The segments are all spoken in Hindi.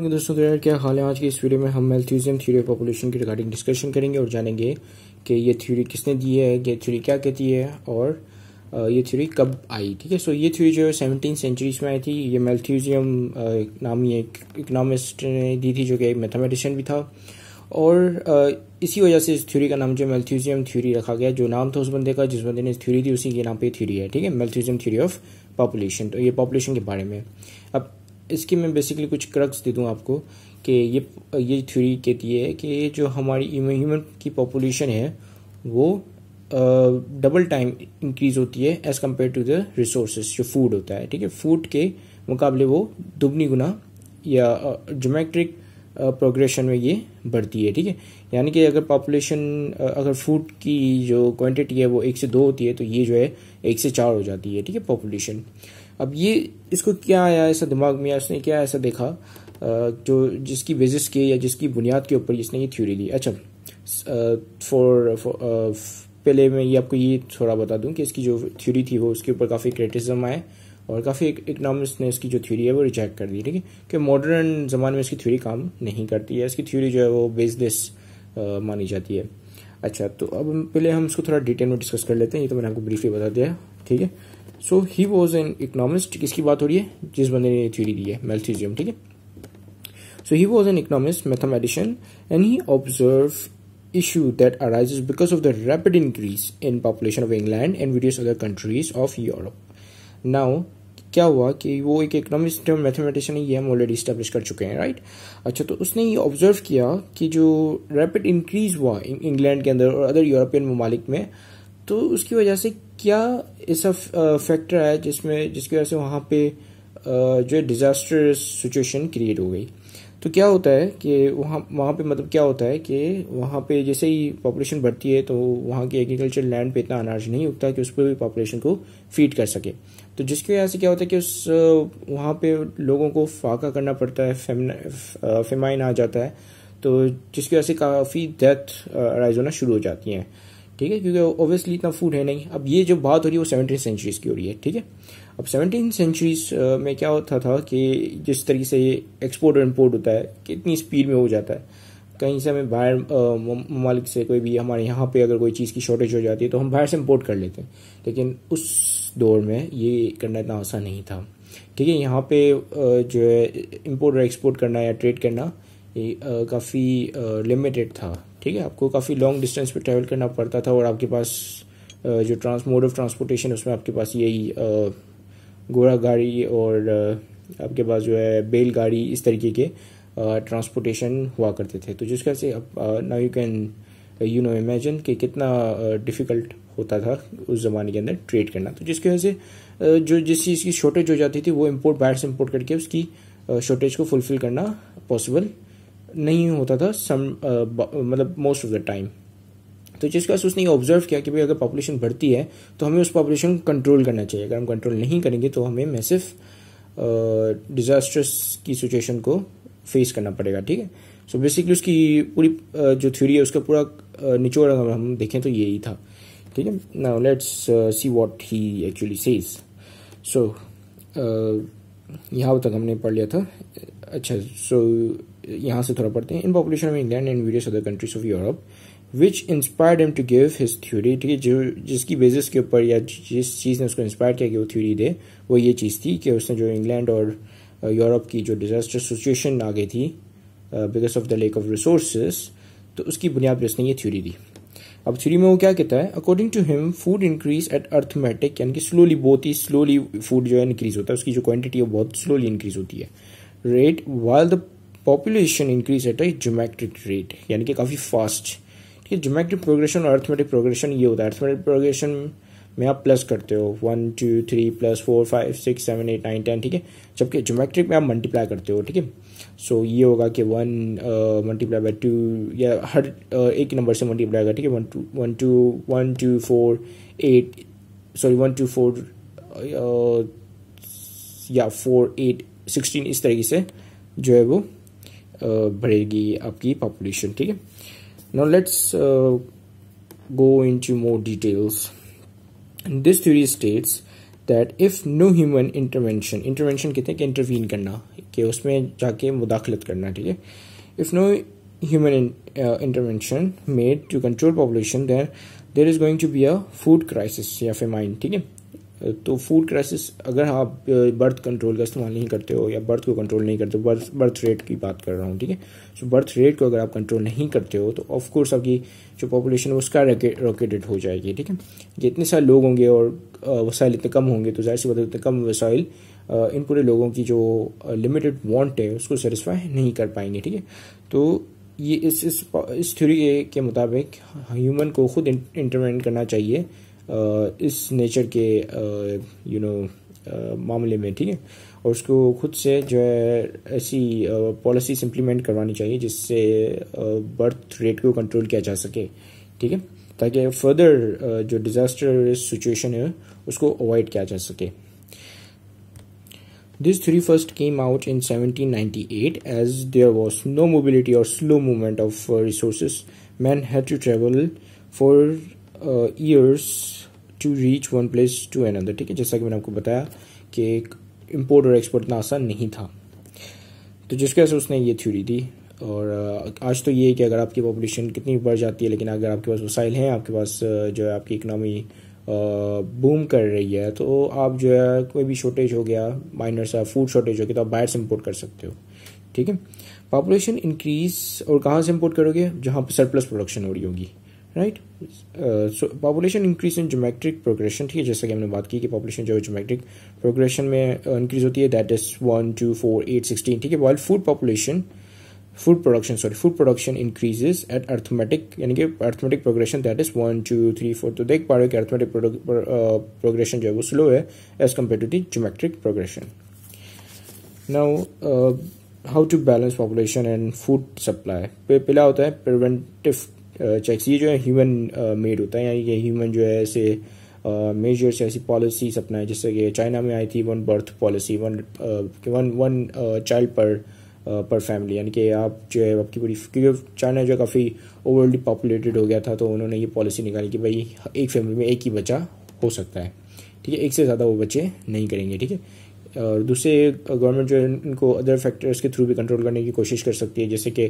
दोस्तों तो यार क्या हाल है आज की इस वीडियो में हम मेल्थ्यूजियम थ्योरी ऑफ पॉपुलेशन की रिगार्डिंग डिस्कशन करेंगे और जानेंगे कि ये थ्योरी किसने दी है ये थ्योरी क्या कहती है और ये थ्योरी कब आई ठीक है सो ये थ्योरी जो है सेवनटीन सेंचुरीज में आई थी ये मेल्थ्यूजियम नामी एक इकनॉमिस्ट ने दी थी जो कि एक मैथमेटिशियन भी था और इसी वजह से इस थ्योरी का नाम जो मेल्थ्यूजियम थ्योरी रखा गया जो नाम था उस बंदे का जिस बंदे ने थ्योरी दी उसी के नाम पे थ्योरी है ठीक है मेल्थ्यूजियम थ्योरी ऑफ पॉपुलेशन तो ये पॉपुलेशन के बारे में अब इसकी मैं बेसिकली कुछ क्रक्स दे दूँ आपको कि ये ये थ्योरी कहती है कि जो हमारी ह्यूमन की पॉपुलेशन है वो डबल टाइम इंक्रीज होती है as compare to the resource जो फूड होता है ठीक है फूड के मुकाबले वो दुगनी गुना या जोमेट्रिक प्रोग्रेशन में ये बढ़ती है ठीक है यानी कि अगर पॉपुलेशन अगर फूड की जो क्वांटिटी है वो एक से दो होती है तो ये जो है एक से चार हो जाती है ठीक है पॉपुलेशन अब ये इसको क्या आया ऐसा दिमाग में उसने क्या ऐसा देखा जो जिसकी बेसिस के या जिसकी बुनियाद के ऊपर इसने ये थ्योरी ली अच्छा फॉर पहले मैं ये आपको ये थोड़ा बता दूं कि इसकी जो थ्योरी थी वो उसके ऊपर काफ़ी क्रिटिसिज्म आए और काफ़ी इकनॉमिक्स ने इसकी जो थ्योरी है वो रिजेक्ट कर दी ठीक है कि मॉडर्न ज़माने में इसकी थ्योरी काम नहीं करती है इसकी थ्योरी जो है वो बेसलेस मानी जाती है अच्छा तो अब पहले हम इसको थोड़ा डिटेल में डिस्कस कर लेते हैं ये तो मैंने आपको ब्रीफली बता दिया ठीक है so he was an economist किसकी बात हो रही है जिस बंदे ने थ्योरी दी है मेल्थीजियम ठीक है so he was an economist mathematician and he observe issue that arise because of the rapid increase in population of England and various other countries of Europe now क्या हुआ कि वो एक इकोनॉमिस्ट मैथमेटिशियन ये हम ऑलरेडी इस्टेब्लिश कर चुके हैं राइट अच्छा तो उसने ये ऑब्जर्व किया कि जो रैपिड इंक्रीज हुआ इंग्लैंड के अंदर और अदर यूरोपियन ममालिक में तो उसकी वजह से क्या ऐसा फैक्टर आया जिसमें जिसकी वजह से वहाँ पे जो है डिज़ास्टर सिचुएशन क्रिएट हो गई तो क्या होता है कि वहाँ वहाँ पे मतलब क्या होता है कि वहाँ पे जैसे ही पॉपुलेशन बढ़ती है तो वहाँ के एग्रीकल्चर लैंड पे इतना अनाज नहीं उगता कि उस पर भी पॉपुलेशन को फीड कर सके तो जिसकी वजह से क्या होता है कि उस वहाँ पे लोगों को फाका करना पड़ता है फेमाइन आ जाता है तो जिसकी वजह से काफ़ी डेथ राइज होना शुरू हो जाती हैं ठीक है क्योंकि ऑब्वियसली इतना फूड है नहीं अब ये जो बात हो रही है वो सेवनटीन सेंचुरीज की हो रही है ठीक है अब सेवनटीन सेंचुरीज में क्या होता था कि जिस तरीके से ये एक्सपोर्ट और इम्पोर्ट होता है कितनी स्पीड में हो जाता है कहीं से हमें बाहर ममालिक से कोई भी हमारे यहाँ पे अगर कोई चीज़ की शॉर्टेज हो जाती है तो हम बाहर से इम्पोर्ट कर लेते हैं लेकिन उस दौर में ये करना इतना आसान नहीं था ठीक है यहाँ पे जो है इम्पोर्ट और एक्सपोर्ट करना या ट्रेड करना ये काफ़ी लिमिटेड था ठीक है आपको काफ़ी लॉन्ग डिस्टेंस पे ट्रैवल करना पड़ता था और आपके पास जो ट्रांस मोड ऑफ ट्रांसपोर्टेशन उसमें आपके पास यही घोड़ा गाड़ी और आपके पास जो है बैलगाड़ी इस तरीके के ट्रांसपोर्टेशन हुआ करते थे तो वजह से अब ना you can you know imagine कि कितना डिफ़िकल्ट होता था उस ज़माने के अंदर ट्रेड करना तो जिसकी वजह से जो जिस चीज़ की शॉर्टेज हो जाती थी वो इम्पोर्ट बाहर से इम्पोर्ट करके उसकी शॉर्टेज को फुलफ़िल करना पॉसिबल नहीं होता था सम uh, uh, मतलब मोस्ट ऑफ द टाइम तो जिसका बाद उसने ये ऑब्जर्व किया कि भाई अगर पॉपुलेशन बढ़ती है तो हमें उस पॉपुलेशन को कंट्रोल करना चाहिए अगर हम कंट्रोल नहीं करेंगे तो हमें मैसिव डिज़ास्टर्स uh, की सिचुएशन को फेस करना पड़ेगा ठीक है सो बेसिकली उसकी पूरी जो थ्योरी है उसका पूरा निचोड़ अगर हम देखें तो यही था ठीक है now let's see what he actually says so यहाँ तक हमने पढ़ लिया था अच्छा सो so, यहाँ से थोड़ा पढ़ते हैं in population of England and various other countries of Europe which inspire him to give his theory ठीक है जो जिसकी बेसिस के ऊपर या जिस चीज़ ने उसको इंस्पायर किया कि वो थ्योरी दे वो ये चीज़ थी कि उसने जो इंग्लैंड और यूरोप uh, की जो डिज़ास्टर सिचुएशन आ गई थी because of the lack of resource तो उसकी बुनियाद पर उसने ये थ्योरी दी अब थ्योरी में वो क्या कहता है according to him food increase at arithmetic यानी कि स्लोली बहुत ही स्लोली फूड जो है इंक्रीज होता है उसकी जो क्वांटिटी है बहुत स्लोली इंक्रीज होती है rate while the population increase at a geometric rate यानी कि काफ़ी फास्ट ठीक है जोमेट्रिक प्रोग्रेशन और अर्थमेटिक प्रोग्रेशन ये होता है अर्थमेटिक प्रोग्रेशन में आप प्लस करते हो one two three plus four five six seven eight nine ten ठीक है जबकि जोमेट्रिक में आप मल्टीप्लाई करते हो ठीक है सो ये होगा कि वन मल्टीप्लाई बाई टू या हर uh, एक नंबर से मल्टीप्लाई होगा ठीक है one two one two one two four eight sorry one two four या फोर एट सिक्सटीन इस तरीके से जो है वो Uh, बढ़ेगी आपकी पॉपुलेशन ठीक है no let's go into more details this theory states that if no human intervention intervention कहते हैं कि इंटरवीन करना कि उसमें जाके मुदाखलत करना ठीक है if no human intervention made to control population then there is going to be a food crisis या फिर माइंड ठीक है तो फूड क्राइसिस अगर आप बर्थ कंट्रोल का इस्तेमाल नहीं करते हो या बर्थ को कंट्रोल नहीं करते बर्थ बर्थ रेट की बात कर रहा हूँ ठीक है सो बर्थ रेट को अगर आप कंट्रोल नहीं करते हो तो ऑफकोर्स आपकी जो पॉपुलेशन है उसका रॉकेटेड हो जाएगी ठीक है जितने सारे लोग होंगे और वसाइल इतने कम होंगे तो जाहिर सी बात कम वसाइल इन पूरे लोगों की जो लिमिटेड वांट है उसको सेटिस्फाई नहीं कर पाएंगे ठीक है तो ये इस इस थ्योरी के मुताबिक ह्यूमन को खुद इंटरवेंट करना चाहिए इस नेचर के यू नो मामले में ठीक है और उसको खुद से जो है ऐसी पॉलिसीज इम्प्लीमेंट करवानी चाहिए जिससे बर्थ रेट को कंट्रोल किया जा सके ठीक है ताकि फर्दर जो डिज़ास्टर सिचुएशन है उसको अवॉइड किया जा सके this three first came out in 1798 as there was no mobility और slow movement of resources man had to travel for years to reach one place to an ठीक है जैसा कि मैंने आपको बताया कि एक इम्पोर्ट और एक्सपोर्ट इतना आसान नहीं था तो जिसके वजह से उसने ये थ्योरी दी और uh, आज तो ये है कि अगर आपकी पॉपुलेशन कितनी बढ़ जाती है लेकिन अगर आपके पास वसाइल हैं आपके पास uh, जो है आपकी इकनॉमी बूम uh, कर रही है तो आप जो है कोई भी शॉर्टेज हो गया माइनर सा फूड शॉर्टेज हो गया तो आप बाहर से इम्पोर्ट कर सकते हो ठीक है पॉपुलेशन इंक्रीज और कहाँ से इम्पोर्ट करोगे जहाँ पर सरप्लस प्रोडक्शन हो रही होगी right so population increase in geometric progression ठीक है जैसा कि हमने बात की कि पॉपुलेशन जो है जोमेट्रिक प्रोग्रेशन में इंक्रीज uh, होती है that is one two four eight sixteen ठीक है while food population food production sorry food production increases at arithmetic यानी कि arithmetic progression that is one two three four तो देख पा रहे हो कि अर्थमेटिक प्रोग्रेशन uh, जो है वो स्लो है as compare to the geometric progression now how to balance population and food supply पहला होता है प्रिवेंटिव चेक्स ये जो है ह्यूमन मेड होता है यानी ये ह्यूमन जो है ऐसे मेजर्स ऐसी पॉलिसीज अपनाएं जैसे कि चाइना में आई थी one birth policy one one one child per per family यानी कि आप जो है आपकी पूरी क्योंकि चाइना जो काफ़ी ओवरली पॉपुलेटेड हो गया था तो उन्होंने ये पॉलिसी निकाली कि भाई एक फैमिली में एक ही बच्चा हो सकता है ठीक है एक से ज़्यादा वो बच्चे नहीं करेंगे ठीक है और दूसरे गवर्नमेंट जो है इनको अदर फैक्टर्स के थ्रू भी कंट्रोल करने की कोशिश कर सकती है जैसे कि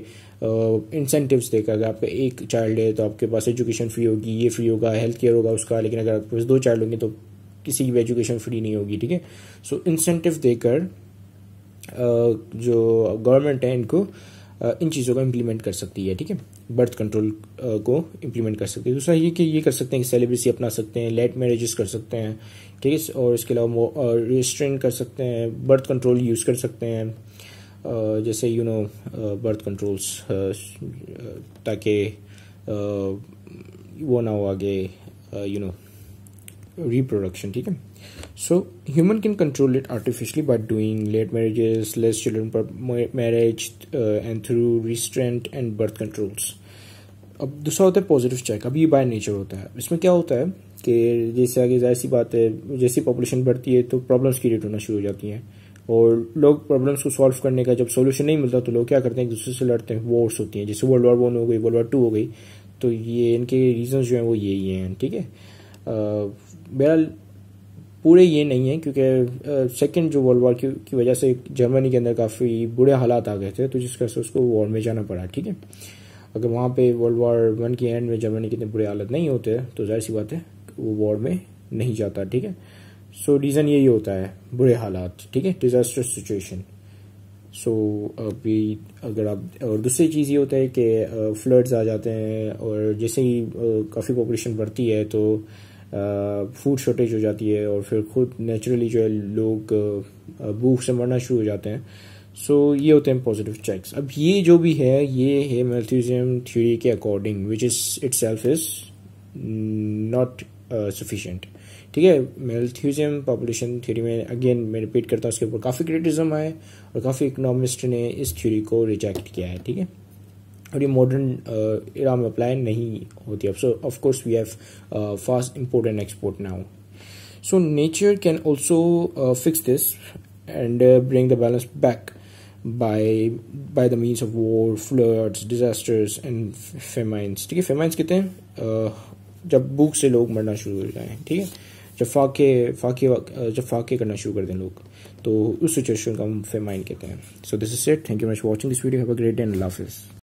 इंसेंटिव्स देकर अगर आपका एक चाइल्ड है तो आपके पास एजुकेशन फ्री होगी ये फ्री होगा हेल्थ केयर होगा उसका लेकिन अगर आपके पास दो चाइल्ड होंगे तो किसी की भी एजुकेशन फ्री नहीं होगी ठीक है सो इंसेंटिव देकर जो गवर्नमेंट है इनको इन चीज़ों को इम्प्लीमेंट कर सकती है ठीक है बर्थ कंट्रोल को इम्प्लीमेंट कर सकती है दूसरा ये कि ये कर सकते हैं कि सेलिब्रेसी अपना सकते हैं लेट मैरिजेस कर सकते हैं ठीक है और इसके अलावा रिस्ट्रेन कर सकते हैं बर्थ कंट्रोल यूज़ कर सकते हैं जैसे यू नो बर्थ कंट्रोल्स ताकि वो ना हो आगे यू नो रिप्रोडक्शन ठीक है so human can control it artificially by doing late marriages less children per marriage uh, and through restraint and birth controls अब दूसरा होता है पॉजिटिव चेक अब ये बाय नेचर होता है इसमें क्या होता है कि जैसे आगे जाहिर सी बात है जैसी पॉपुलेशन बढ़ती है तो प्रॉब्लम्स क्रिएट होना शुरू हो जाती हैं और लोग प्रॉब्लम्स को सॉल्व करने का जब सोल्यूशन नहीं मिलता तो लोग क्या करते हैं एक दूसरे से लड़ते हैं वॉर्स होती हैं जैसे वर्ल्ड वार वन हो गई वर्ल्ड वार टू हो गई तो ये इनके रीजन जो हैं वो यही हैं ठीक है बहरहाल पूरे ये नहीं है क्योंकि सेकेंड जो वर्ल्ड वॉर की, वजह से जर्मनी के अंदर काफ़ी बुरे हालात आ गए थे तो जिस वजह से उसको वॉर में जाना पड़ा ठीक है अगर वहाँ पे वर्ल्ड वॉर वन के एंड में जर्मनी के इतने बुरे हालत नहीं होते तो जाहिर सी बात है वो वॉर में नहीं जाता ठीक है सो रीज़न यही होता है बुरे हालात ठीक है डिज़ास्टर सिचुएशन सो अभी अगर आप और दूसरी चीज़ ये होता है कि फ्लड्स आ जाते हैं और जैसे ही काफ़ी पॉपुलेशन बढ़ती है तो फूड शॉर्टेज हो जाती है और फिर खुद नेचुरली जो है लोग भूख से मरना शुरू हो जाते हैं सो so, ये होते हैं पॉजिटिव चेक्स अब ये जो भी है ये है मेल्थ्यूजियम थ्योरी के according which is itself is not sufficient ठीक है मेल्थ्यूजियम पॉपुलेशन थ्योरी में अगेन मैं रिपीट करता हूँ उसके ऊपर काफ़ी क्रिटिज्म आए और काफ़ी इकोनॉमिस्ट ने इस थ्योरी को रिजेक्ट किया है ठीक है और ये मॉडर्न इरा में अप्लाई नहीं होती अब so of course we have fast import and export now so nature can also fix this and bring the balance back by by the means of war floods disasters and famines ठीक है फेमाइंस कहते हैं uh, जब भूख से लोग मरना शुरू हो जाए ठीक है जब फाके फाके uh, जब फाके करना शुरू कर दें लोग तो उस सिचुएशन का हम फेमाइन कहते हैं so this is set thank you much watching this video have a great day and लाफिज़